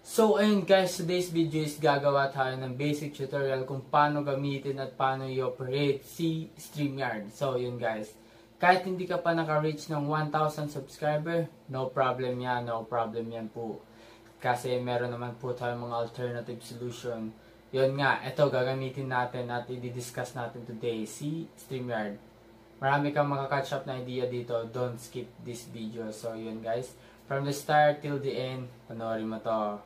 So ayun guys, today's video is gagawa tayo ng basic tutorial kung paano gamitin at paano i-operate si StreamYard. So yun guys, kahit hindi ka pa naka-reach ng 1,000 subscriber, no problem yan, no problem yan po. Kasi meron naman po tayong mga alternative solution. Yun nga, ito gagamitin natin at i-discuss natin today si StreamYard. Marami kang makakatch up na idea dito. Don't skip this video. So, yun guys. From the start till the end, panoorin mo to.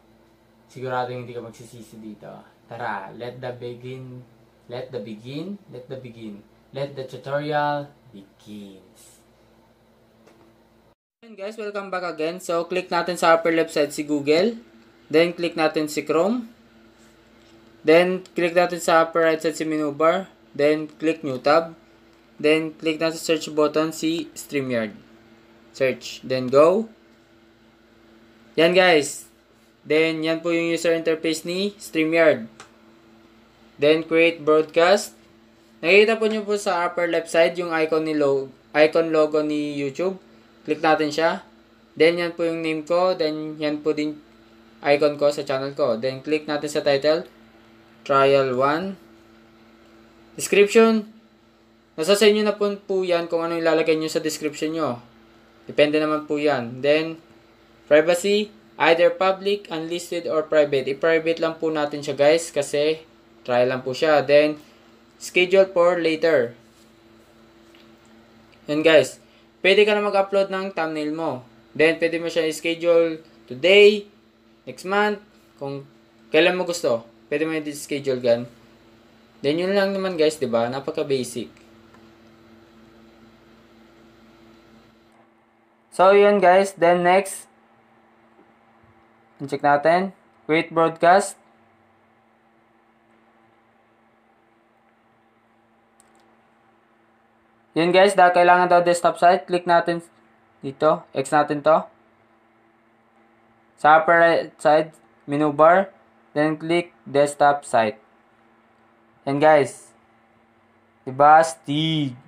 Sigurado hindi ka magsisisi dito. Tara, let the begin, let the begin, let the begin. Let the tutorial begins. And guys, welcome back again. So, click natin sa upper left side si Google. Then, click natin si Chrome. Then, click natin sa upper right side si menu bar. Then, click new tab. Then, click na sa search button si StreamYard. Search. Then, go. Yan guys. Then, yan po yung user interface ni StreamYard. Then, create broadcast. Nakikita po nyo po sa upper left side yung icon ni logo, icon logo ni YouTube. Click natin siya. Then, yan po yung name ko. Then, yan po din icon ko sa channel ko. Then, click natin sa title. Trial 1. Description. Nasa sa inyo na po, po yan kung ano ilalagay nyo sa description nyo. Depende naman po yan. Then, privacy, either public, unlisted, or private. I-private lang po natin siya guys kasi try lang po siya. Then, schedule for later. Yan guys. Pwede ka na mag-upload ng thumbnail mo. Then, pwede mo siya i-schedule today, next month, kung kailan mo gusto. Pwede mo i-schedule gan. Then, yun lang naman guys, di ba? Napaka-basic. So, yun guys. Then next, check natin. Create broadcast. Yun guys, dahil kailangan daw desktop site, click natin dito. X natin to. Sa upper right side, menu bar, then click desktop site. And guys. Diba, Stig?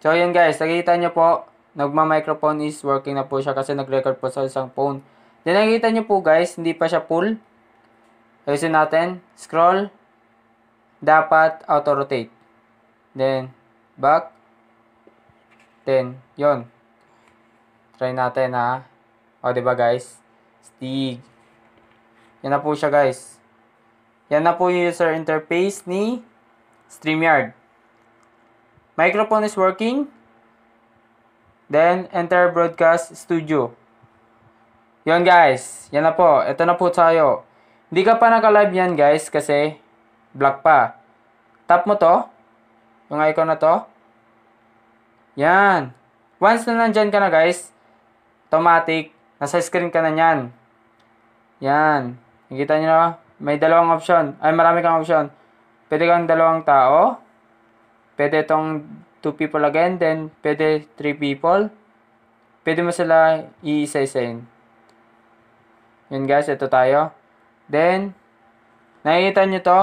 So, yun guys, nakikita nyo po, nagma-microphone is working na po siya kasi nag-record po sa isang phone. Then, nakikita nyo po guys, hindi pa siya full. Ayusin natin, scroll, dapat auto-rotate. Then, back, then, yon Try natin ha. O, ba diba guys? Stig. Yan na po siya guys. Yan na po yung user interface ni StreamYard. Microphone is working. Then, enter broadcast studio. Yon guys, yan na po. Ito na po tayo. Hindi ka pa naka-live yan guys kasi black pa. Tap mo to. Yung icon na to. Yan. Once na nandyan ka na guys, automatic, nasa screen ka na yan. Yan. Nakikita nyo na, may dalawang option. Ay, marami kang option. Pwede kang dalawang tao. Pwede itong 2 people again, then pwede 3 people. Pwede mo sila iisa-isain. Yun guys, ito tayo. Then, nakikita nyo to.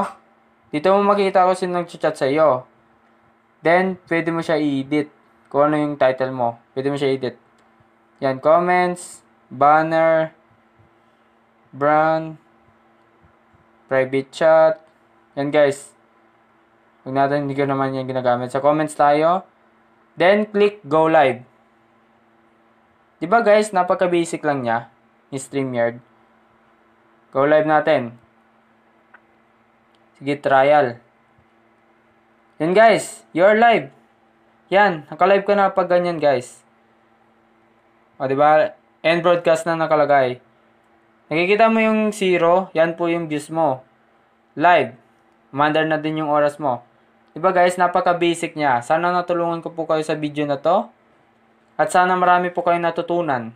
Dito mo makikita ko sino nag-chat sa iyo. Then, pwede mo siya i-edit. Kung ano yung title mo. Pwede mo siya i-edit. Yan, comments, banner, brand, private chat. Yan guys. Huwag natin, hindi ko naman yan ginagamit. Sa comments tayo. Then, click go live. Di ba guys, napaka-basic lang niya ni StreamYard. Go live natin. Sige, trial. Yan guys, you're live. Yan, nakalive ka na pag ganyan guys. O, ba, diba, End broadcast na nakalagay. Nakikita mo yung zero, yan po yung views mo. Live. Mandar na din yung oras mo. Diba guys, napaka-basic niya. Sana natulungan ko po kayo sa video na to. At sana marami po kayong natutunan.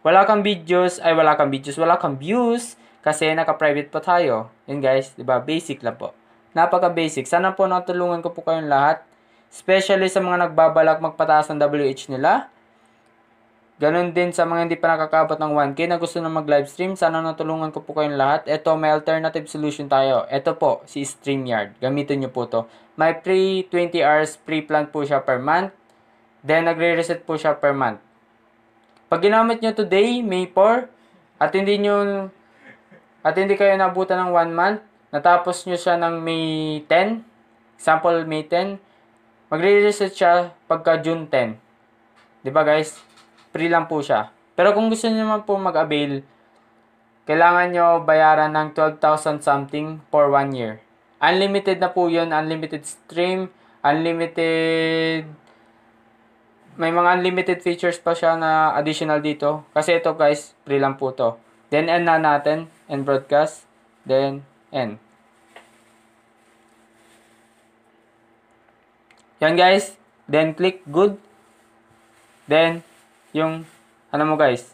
Wala kang videos, ay wala kang videos, wala kang views. Kasi naka-private pa tayo. Yun guys, diba? Basic lang po. Napaka-basic. Sana po natulungan ko po kayong lahat. Especially sa mga nagbabalak magpataas ng WH nila Ganon din sa mga hindi pa nakakabot ng 1K na gusto na mag-livestream, sana natulungan ko po kayong lahat. Ito, may alternative solution tayo. Ito po, si StreamYard. Gamitin nyo po to. May free 20 hours free plan po siya per month. Then, nagre-reset po siya per month. Pag ginamit nyo today, May 4, at hindi nyo, at hindi kayo nabutan ng 1 month, natapos nyo siya ng May 10, example May 10, magre-reset siya pagka June 10. Di ba guys? free lang po siya. Pero kung gusto niyo naman po mag-avail, kailangan nyo bayaran ng 12,000 something for 1 year. Unlimited na po yun. Unlimited stream. Unlimited... May mga unlimited features pa siya na additional dito. Kasi ito guys, free lang po to. Then end na natin. End broadcast. Then end. Yan guys. Then click good. Then yung, ano mo guys,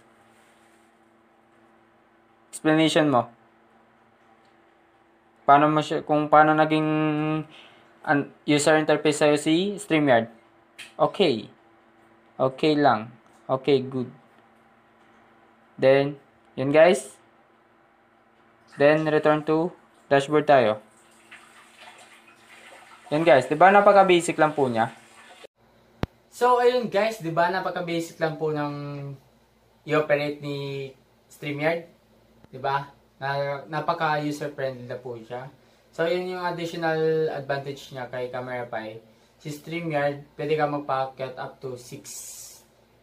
explanation mo. Paano mo siya, kung paano naging user interface sa'yo si StreamYard. Okay. Okay lang. Okay, good. Then, yun guys. Then, return to dashboard tayo. Yan guys, 'di ba napaka-basic lang po niya? So, ayun guys, di ba? Napaka-basic lang po ng i-operate ni StreamYard. Di ba? Napaka-user-friendly na po siya. So, yun yung additional advantage niya kay CameraPy. Si StreamYard, pwede ka magpa-cut up to 6.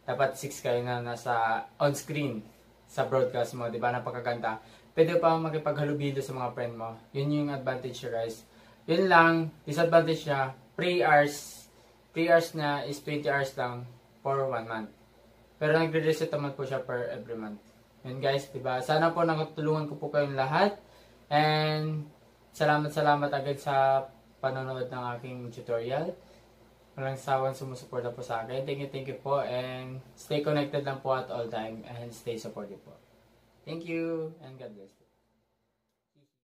Dapat 6 kayo na nasa on-screen sa broadcast mo. Di ba? Napakaganda. Pwede pa makipaghalubilo sa mga friend mo. Yun yung advantage guys. Yun lang, disadvantage niya, 3 hours 3 hours na is 20 hours lang for 1 month. Pero nagre-reset naman po siya per every month. Yun guys, diba? Sana po nakatulungan ko po kayong lahat. And salamat salamat agad sa panonood ng aking tutorial. Walang sawang sumusuporta po sa akin. Thank you, thank you po. And stay connected lang po at all time and stay supportive po. Thank you and God bless.